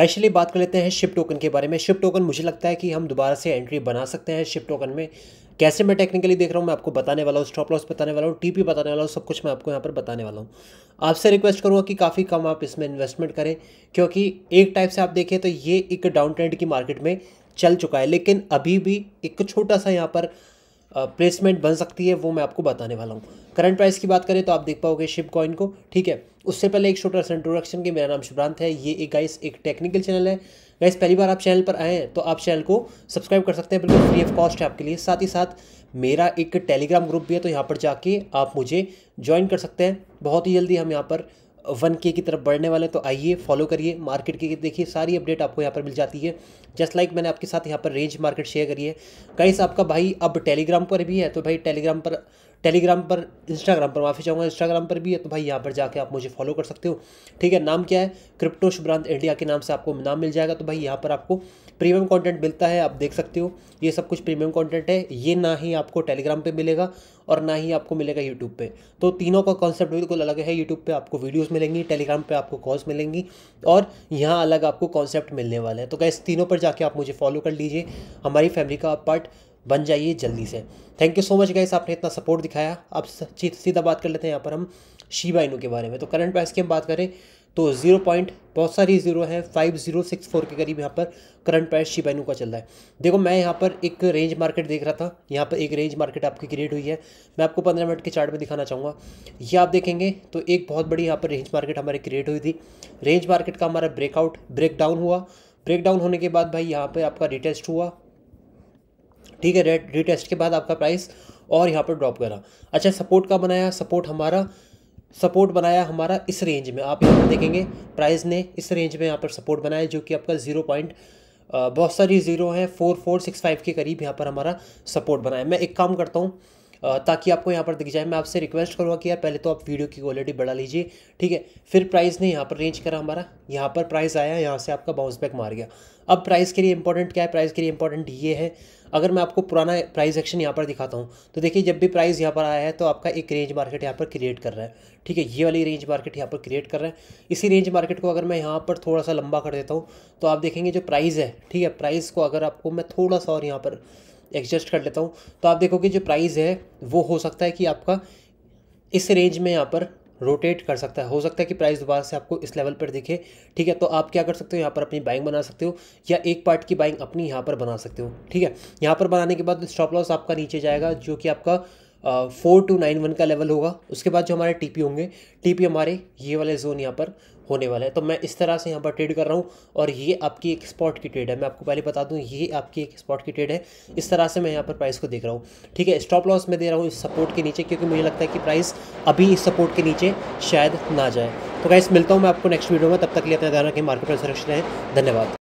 specially बात कर लेते हैं शिप टोकन के बारे में शिप टोकन मुझे लगता है कि हम दोबारा से एंट्री बना सकते हैं शिप टोकन में कैसे मैं टेक्निकली देख रहा हूँ मैं आपको बताने वाला हूँ स्टॉप लॉस बताने वाला हूँ टीपी बताने वाला हूँ सब कुछ मैं आपको यहाँ पर बताने वाला हूँ आपसे रिक्वेस्ट करूँगा कि काफ़ी कम आप इसमें इन्वेस्टमेंट करें क्योंकि एक टाइप से आप देखें तो ये एक डाउन ट्रेंड की मार्केट में चल चुका है लेकिन अभी भी एक छोटा सा यहाँ पर प्लेसमेंट बन सकती है वो मैं आपको बताने वाला हूँ करंट प्राइस की बात करें तो आप देख पाओगे शिप कॉइन को ठीक है उससे पहले एक छोटा सा इंट्रोडक्शन के मेरा नाम शुभ्रांत है ये एक गाइस एक टेक्निकल चैनल है गाइस पहली बार आप चैनल पर आए हैं तो आप चैनल को सब्सक्राइब कर सकते हैं बिल्कुल फ्री ऑफ कॉस्ट है आपके लिए साथ ही साथ मेरा एक टेलीग्राम ग्रुप भी है तो यहाँ पर जाके आप मुझे ज्वाइन कर सकते हैं बहुत ही जल्दी हम यहाँ पर वन के की तरफ बढ़ने वाले हैं तो आइए फॉलो करिए मार्केट की देखिए सारी अपडेट आपको यहाँ पर मिल जाती है जस्ट लाइक like मैंने आपके साथ यहाँ पर रेंज मार्केट शेयर करी है कहीं आपका भाई अब टेलीग्राम पर भी है तो भाई टेलीग्राम पर टेलीग्राम पर इंस्टाग्राम पर माफ़ी चाहूँगा इंस्टाग्राम पर भी है तो भाई यहाँ पर जाके आप मुझे फॉलो कर सकते हो ठीक है नाम क्या है क्रिप्टो शुभ्रांत इंडिया के नाम से आपको नाम मिल जाएगा तो भाई यहाँ पर आपको प्रीमियम कंटेंट मिलता है आप देख सकते हो ये सब कुछ प्रीमियम कंटेंट है ये ना ही आपको टेलीग्राम पर मिलेगा और ना ही आपको मिलेगा यूट्यूब पर तो तीनों का कॉन्सेप्ट बिल्कुल अलग है यूट्यूब पर आपको वीडियोज़ मिलेंगी टेलीग्राम पर आपको कॉल्स मिलेंगी और यहाँ अलग आपको कॉन्सेप्ट मिलने वाला है तो गैस तीनों पर जाके आप मुझे फॉलो कर लीजिए हमारी फैमिली का पार्ट बन जाइए जल्दी से thank you so much guys आपने इतना सपोर्ट दिखाया अब सीधा बात कर लेते हैं यहाँ पर हम शिबा इनू के बारे में तो करंट प्राइस की हम बात करें तो जीरो पॉइंट बहुत सारी जीरो है फाइव जीरो सिक्स फोर के करीब यहाँ पर करंट प्राइस शिबा इनू का चल रहा है देखो मैं यहाँ पर एक रेंज मार्केट देख रहा था यहाँ पर एक रेंज मार्केट आपकी क्रिएट हुई है मैं आपको पंद्रह मिनट के चार्ट में दिखाना चाहूँगा ये आप देखेंगे तो एक बहुत बड़ी यहाँ पर रेंज मार्केट हमारी क्रिएट हुई थी रेंज मार्केट का हमारा ब्रेकआउट ब्रेकडाउन हुआ ब्रेकडाउन होने के बाद भाई यहाँ पर आपका रिटेस्ट हुआ ठीक है रेट रिटेस्ट के बाद आपका प्राइस और यहाँ पर ड्रॉप करा अच्छा सपोर्ट का बनाया सपोर्ट हमारा सपोर्ट बनाया हमारा इस रेंज में आप यहाँ पर देखेंगे प्राइस ने इस रेंज में यहाँ पर सपोर्ट बनाया जो कि आपका ज़ीरो पॉइंट बहुत सारी ज़ीरो हैं फोर फोर सिक्स फाइव के करीब यहाँ पर हमारा सपोर्ट बनाया मैं एक काम करता हूँ ताकि आपको यहाँ पर दिख जाए मैं आपसे रिक्वेस्ट करूँगा कि यार पहले तो आप वीडियो की क्वालिटी बढ़ा लीजिए ठीक है फिर प्राइस ने यहाँ पर रेंज करा हमारा यहाँ पर प्राइस आया यहाँ से आपका बाउंस बैक मार गया अब प्राइस के लिए इंपॉर्टेंट क्या है प्राइस के लिए इंपॉर्टेंट ये है अगर मैं आपको पुराना प्राइस एक्शन यहाँ पर दिखाता हूँ तो देखिए जब भी प्राइस यहाँ पर आया है तो आपका एक रेंज मार्केट यहाँ पर क्रिएट कर रहा है ठीक है ये वाली रेंज मार्केट यहाँ पर क्रिएट कर रहा है इसी रेंज मार्केट को अगर मैं यहाँ पर थोड़ा सा लंबा कर देता हूँ तो आप देखेंगे जो प्राइस है ठीक है प्राइस को अगर आपको मैं थोड़ा सा और यहाँ पर एडजस्ट कर लेता हूँ तो आप देखोगे जो प्राइस है वो हो सकता है कि आपका इस रेंज में यहाँ पर रोटेट कर सकता है हो सकता है कि प्राइस दोबारा से आपको इस लेवल पर दिखे ठीक है तो आप क्या कर सकते हो यहाँ पर अपनी बाइंग बना सकते हो या एक पार्ट की बाइंग अपनी यहाँ पर बना सकते हो ठीक है यहाँ पर बनाने के बाद स्टॉप लॉस आपका नीचे जाएगा जो कि आपका फोर टू नाइन वन का लेवल होगा उसके बाद जो हमारे टीपी होंगे टीपी हमारे ये वाले जोन यहाँ पर होने वाला है तो मैं इस तरह से यहाँ पर ट्रेड कर रहा हूँ और ये आपकी एक स्पॉट की ट्रेड है मैं आपको पहले बता दूँ ये आपकी एक स्पॉट की ट्रेड है इस तरह से मैं यहाँ पर प्राइस को देख रहा हूँ ठीक है स्टॉप लॉस मैं दे रहा हूँ इस सपोर्ट के नीचे क्योंकि मुझे लगता है कि प्राइस अभी इस सपोर्ट के नीचे शायद ना जाए तो गाइस मिलता हूँ मैं आपको नेक्स्ट वीडियो में तब तक लिए अपना ध्यान रखें मार्केट में सुरक्षित रहें धन्यवाद